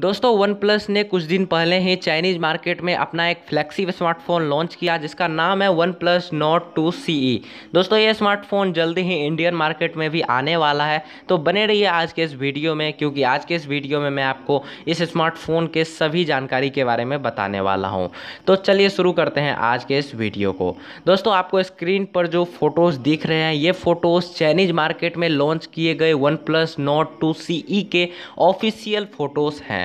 दोस्तों one plus ने कुछ दिन पहले ही चाइनीज़ मार्केट में अपना एक फ्लैक्सी स्मार्टफोन लॉन्च किया जिसका नाम है OnePlus note two C दोस्तों ये स्मार्टफोन जल्दी ही इंडियन मार्केट में भी आने वाला है तो बने रहिए आज के इस वीडियो में क्योंकि आज के इस वीडियो में मैं आपको इस स्मार्टफोन के सभी जानकारी के बारे में बताने वाला हूँ तो चलिए शुरू करते हैं आज के इस वीडियो को दोस्तों आपको स्क्रीन पर जो फ़ोटोज़ दिख रहे हैं ये फ़ोटोज़ चाइनीज़ मार्केट में लॉन्च किए गए वन प्लस नोट टू के ऑफिशियल फ़ोटोज़ हैं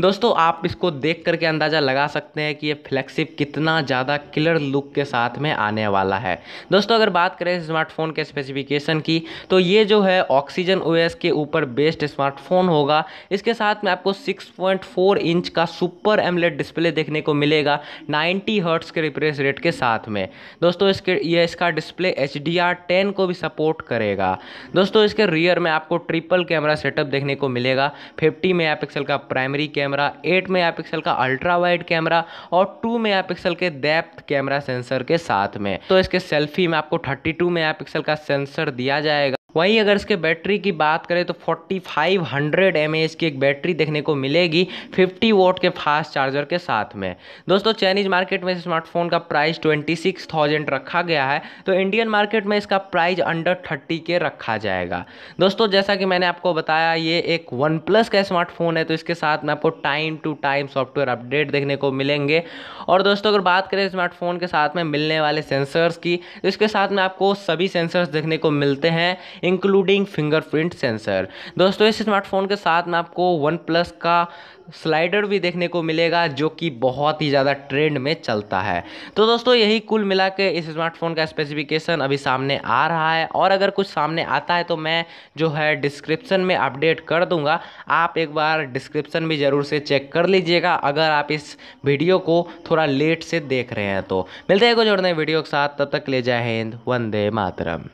दोस्तों आप इसको देख करके अंदाज़ा लगा सकते हैं कि ये फ्लैक्सिप कितना ज़्यादा क्लियर लुक के साथ में आने वाला है दोस्तों अगर बात करें स्मार्टफोन के स्पेसिफिकेशन की तो ये जो है ऑक्सीजन ओ के ऊपर बेस्ड स्मार्टफोन होगा इसके साथ में आपको 6.4 इंच का सुपर एमलेट डिस्प्ले देखने को मिलेगा 90 हर्ट्स के रिप्रेस रेट के साथ में दोस्तों इसके ये इसका display H D R ten को भी सपोर्ट करेगा दोस्तों इसके रियर में आपको ट्रिपल कैमरा सेटअप देखने को मिलेगा फिफ्टी मेगापिक्सल का प्राइमरी कैमरा कैमरा 8 मेगापिक्सल का अल्ट्रा वाइड कैमरा और टू मेगापिक्सल के डेप्थ कैमरा सेंसर के साथ में तो इसके सेल्फी में आपको 32 मेगापिक्सल का सेंसर दिया जाएगा वहीं अगर इसके बैटरी की बात करें तो forty five hundred M H की एक बैटरी देखने को मिलेगी फिफ्टी वोट के फास्ट चार्जर के साथ में दोस्तों चाइनीज मार्केट में स्मार्टफोन का प्राइस ट्वेंटी सिक्स थाउजेंड रखा गया है तो इंडियन मार्केट में इसका प्राइस अंडर थर्टी के रखा जाएगा दोस्तों जैसा कि मैंने आपको बताया ये एक वन प्लस का स्मार्टफोन है तो इसके साथ में आपको time to time software update देखने को मिलेंगे और दोस्तों अगर बात करें स्मार्टफोन के साथ में मिलने वाले सेंसर्स की तो इसके साथ में आपको सभी सेंसर्स देखने को मिलते हैं इंक्लूडिंग फिंगरप्रिंट सेंसर दोस्तों इस स्मार्टफोन के साथ में आपको वन प्लस का स्लाइडर भी देखने को मिलेगा जो कि बहुत ही ज़्यादा ट्रेंड में चलता है तो दोस्तों यही कुल मिला के इस स्मार्टफोन का स्पेसिफिकेशन अभी सामने आ रहा है और अगर कुछ सामने आता है तो मैं जो है डिस्क्रिप्शन में अपडेट कर दूंगा आप एक बार डिस्क्रिप्शन भी ज़रूर से चेक कर लीजिएगा अगर आप इस वीडियो को थोड़ा लेट से देख रहे हैं तो मिलते हैं कुछ और नए वीडियो के साथ तब तक ले जाए हिंद वंदे मातरम